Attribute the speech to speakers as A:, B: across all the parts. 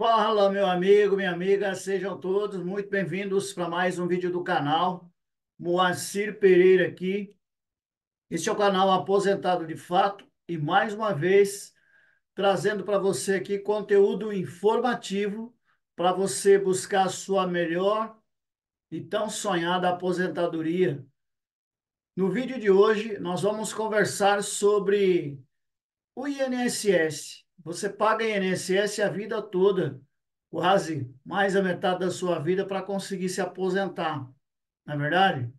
A: Fala, meu amigo, minha amiga, sejam todos muito bem-vindos para mais um vídeo do canal. Moacir Pereira aqui. Este é o canal Aposentado de Fato e mais uma vez trazendo para você aqui conteúdo informativo para você buscar a sua melhor e tão sonhada aposentadoria. No vídeo de hoje, nós vamos conversar sobre o INSS. Você paga INSS a vida toda, quase mais a metade da sua vida para conseguir se aposentar. Não é verdade?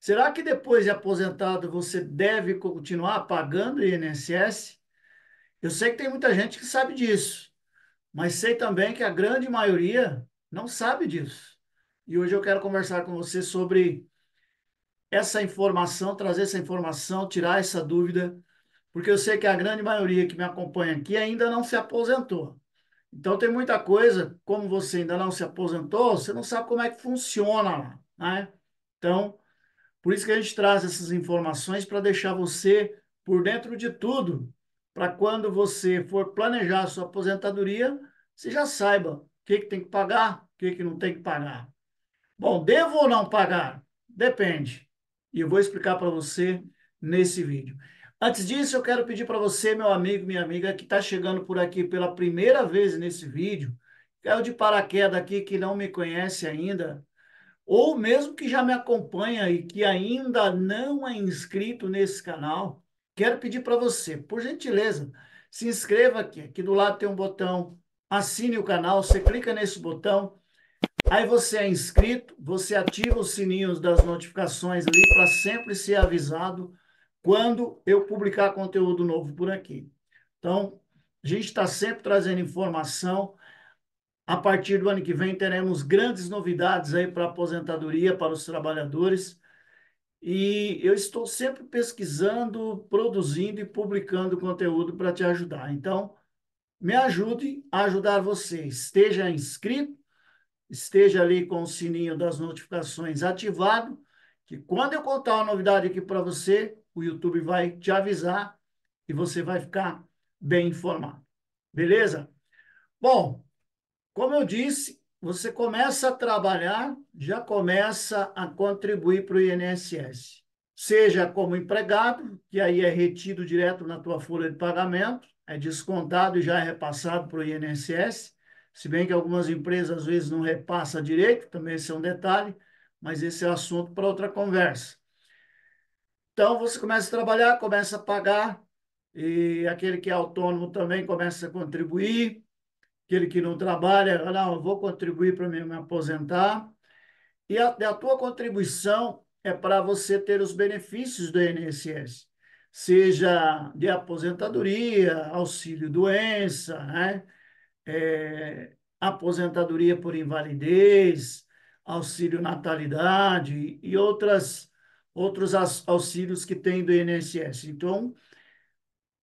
A: Será que depois de aposentado você deve continuar pagando INSS? Eu sei que tem muita gente que sabe disso, mas sei também que a grande maioria não sabe disso. E hoje eu quero conversar com você sobre essa informação, trazer essa informação, tirar essa dúvida porque eu sei que a grande maioria que me acompanha aqui ainda não se aposentou. Então, tem muita coisa, como você ainda não se aposentou, você não sabe como é que funciona lá, né? Então, por isso que a gente traz essas informações para deixar você por dentro de tudo, para quando você for planejar a sua aposentadoria, você já saiba o que, que tem que pagar, o que, que não tem que pagar.
B: Bom, devo ou
A: não pagar? Depende. E eu vou explicar para você nesse vídeo. Antes disso, eu quero pedir para você, meu amigo, minha amiga, que está chegando por aqui pela primeira vez nesse vídeo, é o de paraquedas aqui, que não me conhece ainda, ou mesmo que já me acompanha e que ainda não é inscrito nesse canal, quero pedir para você, por gentileza, se inscreva aqui. Aqui do lado tem um botão, assine o canal, você clica nesse botão, aí você é inscrito, você ativa os sininhos das notificações ali para sempre ser avisado quando eu publicar conteúdo novo por aqui. Então, a gente está sempre trazendo informação. A partir do ano que vem teremos grandes novidades aí para a aposentadoria, para os trabalhadores. E eu estou sempre pesquisando, produzindo e publicando conteúdo para te ajudar. Então, me ajude a ajudar você. Esteja inscrito, esteja ali com o sininho das notificações ativado, que quando eu contar uma novidade aqui para você, o YouTube vai te avisar e você vai ficar bem informado. Beleza? Bom, como eu disse, você começa a trabalhar, já começa a contribuir para o INSS. Seja como empregado, que aí é retido direto na tua folha de pagamento, é descontado e já é repassado para o INSS, se bem que algumas empresas às vezes não repassam direito, também esse é um detalhe, mas esse é assunto para outra conversa. Então, você começa a trabalhar, começa a pagar, e aquele que é autônomo também começa a contribuir, aquele que não trabalha, não, eu vou contribuir para me aposentar. E a, a tua contribuição é para você ter os benefícios do INSS, seja de aposentadoria, auxílio-doença, né? É, aposentadoria por invalidez, auxílio-natalidade e outras outros auxílios que tem do INSS. Então,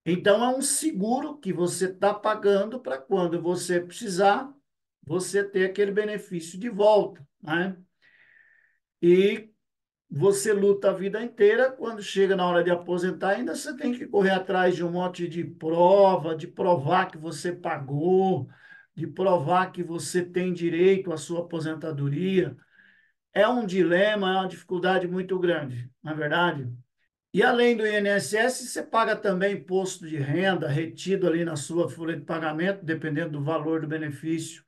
A: então é um seguro que você está pagando para quando você precisar, você ter aquele benefício de volta, né? E você luta a vida inteira, quando chega na hora de aposentar, ainda você tem que correr atrás de um monte de prova, de provar que você pagou, de provar que você tem direito à sua aposentadoria é um dilema, é uma dificuldade muito grande, na é verdade. E além do INSS, você paga também imposto de renda retido ali na sua folha de pagamento, dependendo do valor do benefício,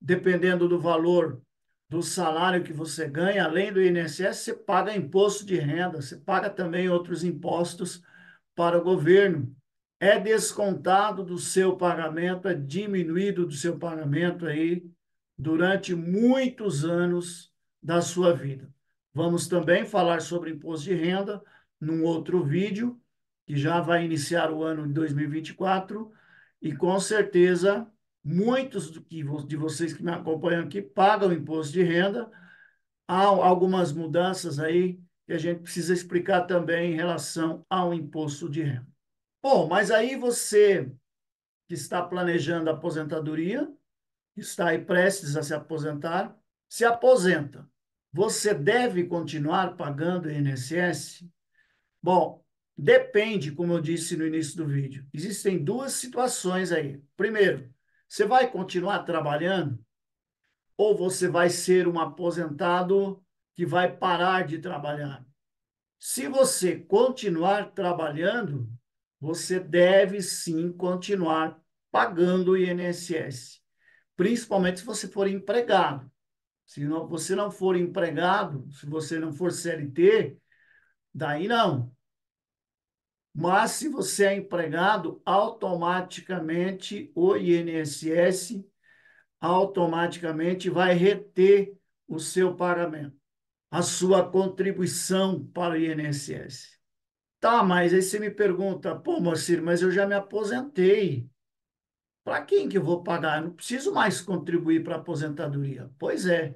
A: dependendo do valor do salário que você ganha, além do INSS, você paga imposto de renda, você paga também outros impostos para o governo. É descontado do seu pagamento, é diminuído do seu pagamento aí durante muitos anos da sua vida. Vamos também falar sobre imposto de renda num outro vídeo, que já vai iniciar o ano de 2024, e com certeza muitos de vocês que me acompanham aqui pagam imposto de renda. Há algumas mudanças aí que a gente precisa explicar também em relação ao imposto de renda. Bom, mas aí você que está planejando a aposentadoria, está aí prestes a se aposentar, se aposenta. Você deve continuar pagando o INSS? Bom, depende, como eu disse no início do vídeo. Existem duas situações aí. Primeiro, você vai continuar trabalhando ou você vai ser um aposentado que vai parar de trabalhar? Se você continuar trabalhando, você deve sim continuar pagando o INSS, principalmente se você for empregado. Se não, você não for empregado, se você não for CLT, daí não. Mas se você é empregado, automaticamente o INSS automaticamente vai reter o seu pagamento, a sua contribuição para o INSS. Tá, mas aí você me pergunta, pô, Mocir, mas eu já me aposentei. Para quem que eu vou pagar? Eu não preciso mais contribuir para a aposentadoria. Pois é,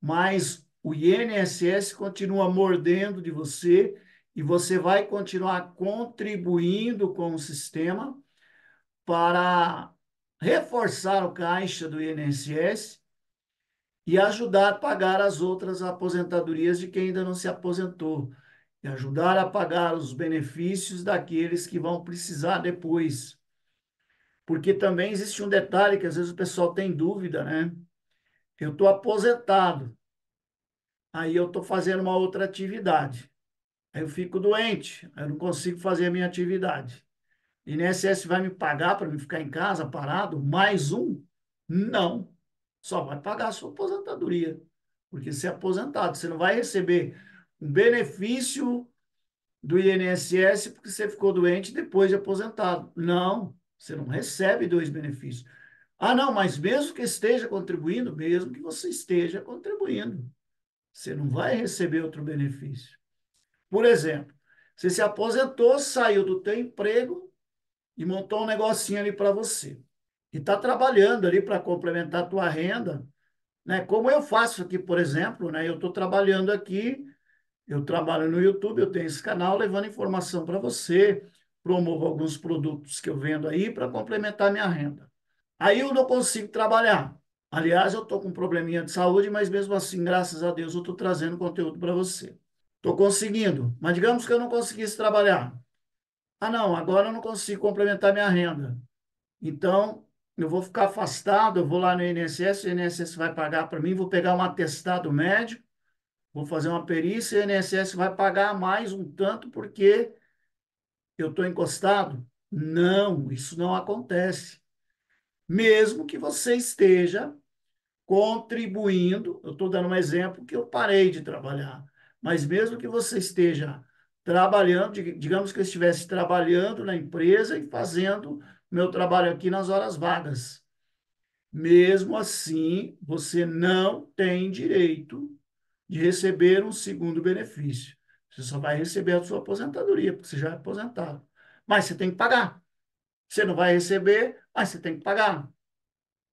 A: mas o INSS continua mordendo de você e você vai continuar contribuindo com o sistema para reforçar o caixa do INSS e ajudar a pagar as outras aposentadorias de quem ainda não se aposentou e ajudar a pagar os benefícios daqueles que vão precisar depois porque também existe um detalhe que às vezes o pessoal tem dúvida, né? Eu estou aposentado, aí eu estou fazendo uma outra atividade, aí eu fico doente, aí eu não consigo fazer a minha atividade. INSS vai me pagar para me ficar em casa parado? Mais um? Não. Só vai pagar a sua aposentadoria, porque você é aposentado, você não vai receber um benefício do INSS porque você ficou doente depois de aposentado. Não. Você não recebe dois benefícios. Ah, não, mas mesmo que esteja contribuindo, mesmo que você esteja contribuindo, você não vai receber outro benefício. Por exemplo, você se aposentou, saiu do teu emprego e montou um negocinho ali para você. E está trabalhando ali para complementar a tua renda. Né? Como eu faço aqui, por exemplo, né? eu estou trabalhando aqui, eu trabalho no YouTube, eu tenho esse canal levando informação para você promovo alguns produtos que eu vendo aí para complementar minha renda. Aí eu não consigo trabalhar. Aliás, eu estou com um probleminha de saúde, mas mesmo assim, graças a Deus, eu estou trazendo conteúdo para você. Estou conseguindo, mas digamos que eu não conseguisse trabalhar. Ah, não, agora eu não consigo complementar minha renda. Então, eu vou ficar afastado, eu vou lá no INSS, o INSS vai pagar para mim, vou pegar um atestado médico, vou fazer uma perícia, o INSS vai pagar mais um tanto, porque eu estou encostado? Não, isso não acontece. Mesmo que você esteja contribuindo, eu estou dando um exemplo que eu parei de trabalhar, mas mesmo que você esteja trabalhando, digamos que eu estivesse trabalhando na empresa e fazendo meu trabalho aqui nas horas vagas. Mesmo assim, você não tem direito de receber um segundo benefício. Você só vai receber a sua aposentadoria, porque você já é aposentado. Mas você tem que pagar. Você não vai receber, mas você tem que pagar.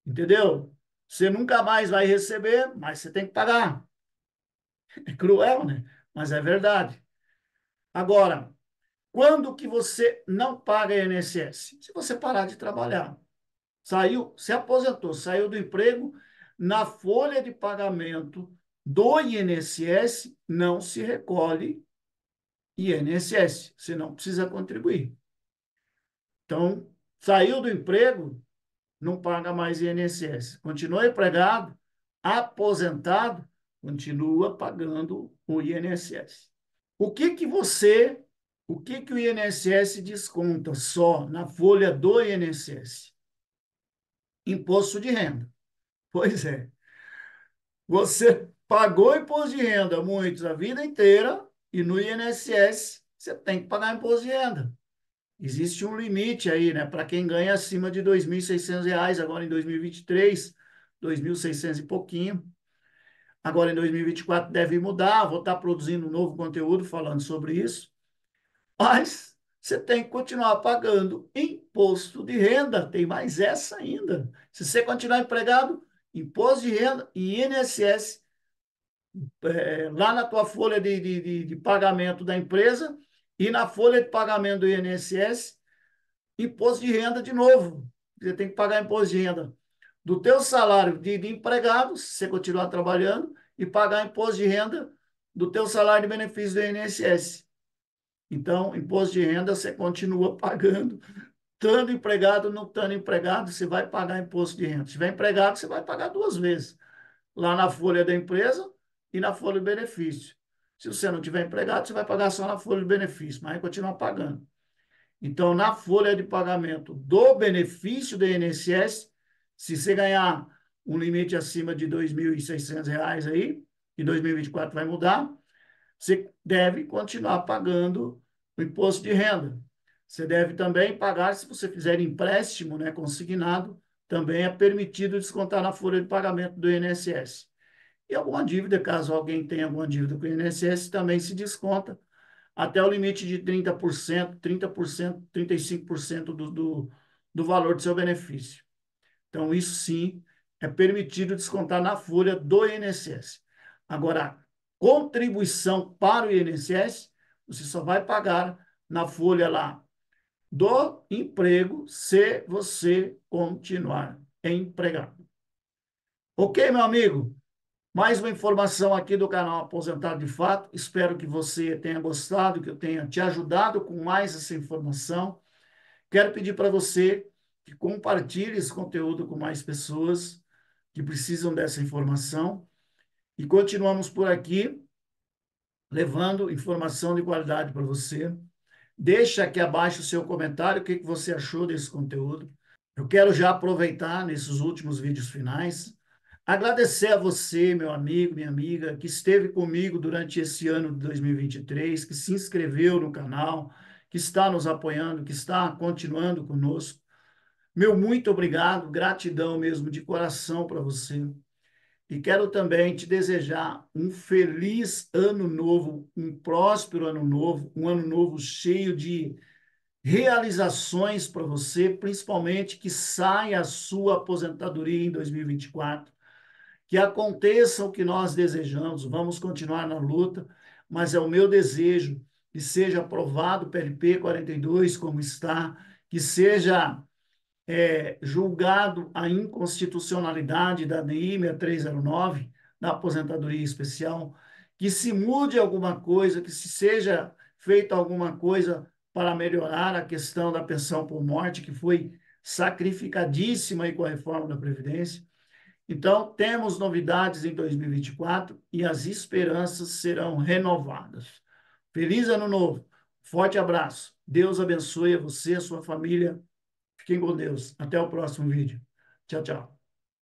A: Entendeu? Você nunca mais vai receber, mas você tem que pagar. É cruel, né? Mas é verdade. Agora, quando que você não paga INSS? Se você parar de trabalhar. Saiu, se aposentou, saiu do emprego, na folha de pagamento do INSS não se recolhe INSS, você não precisa contribuir. Então, saiu do emprego, não paga mais INSS. Continua empregado, aposentado, continua pagando o INSS. O que que você, o que que o INSS desconta só na folha do INSS? Imposto de renda. Pois é. Você pagou imposto de renda muitos a vida inteira, e no INSS, você tem que pagar imposto de renda. Existe um limite aí, né? Para quem ganha acima de R$ 2.600, agora em 2023, R$ 2.600 e pouquinho. Agora em 2024 deve mudar, vou estar tá produzindo um novo conteúdo falando sobre isso. Mas você tem que continuar pagando imposto de renda, tem mais essa ainda. Se você continuar empregado, imposto de renda, e INSS é, lá na tua folha de, de, de, pagamento da empresa e na folha de pagamento do INSS, imposto de renda de novo. Você tem que pagar imposto de renda do teu salário de, de empregado, se você continuar trabalhando, e pagar imposto de renda do teu salário de benefício do INSS. Então, imposto de renda você continua pagando, estando empregado ou não estando empregado, você vai pagar imposto de renda. Se tiver empregado, você vai pagar duas vezes. Lá na folha da empresa, e na folha de benefício. Se você não tiver empregado, você vai pagar só na folha de benefício, mas vai continuar pagando. Então, na folha de pagamento do benefício do INSS, se você ganhar um limite acima de R$ 2.600 aí, em 2024 vai mudar, você deve continuar pagando o imposto de renda. Você deve também pagar, se você fizer empréstimo né, consignado, também é permitido descontar na folha de pagamento do INSS. E alguma dívida, caso alguém tenha alguma dívida com o INSS, também se desconta até o limite de 30%, 30%, 35% do, do, do valor do seu benefício. Então, isso sim é permitido descontar na folha do INSS. Agora, contribuição para o INSS, você só vai pagar na folha lá do emprego se você continuar empregado. Ok, meu amigo? Mais uma informação aqui do canal Aposentado de Fato. Espero que você tenha gostado, que eu tenha te ajudado com mais essa informação. Quero pedir para você que compartilhe esse conteúdo com mais pessoas que precisam dessa informação. E continuamos por aqui, levando informação de qualidade para você. Deixa aqui abaixo o seu comentário, o que, que você achou desse conteúdo. Eu quero já aproveitar nesses últimos vídeos finais Agradecer a você, meu amigo, minha amiga, que esteve comigo durante esse ano de 2023, que se inscreveu no canal, que está nos apoiando, que está continuando conosco. Meu muito obrigado, gratidão mesmo de coração para você. E quero também te desejar um feliz ano novo, um próspero ano novo, um ano novo cheio de realizações para você, principalmente que saia a sua aposentadoria em 2024 que aconteça o que nós desejamos, vamos continuar na luta, mas é o meu desejo que seja aprovado o PLP 42 como está, que seja é, julgado a inconstitucionalidade da DI 6309, da aposentadoria especial, que se mude alguma coisa, que se seja feita alguma coisa para melhorar a questão da pensão por morte, que foi sacrificadíssima aí com a reforma da Previdência, então, temos novidades em 2024 e as esperanças serão renovadas. Feliz Ano Novo! Forte abraço! Deus abençoe você, a sua família. Fiquem com Deus. Até o próximo vídeo. Tchau, tchau.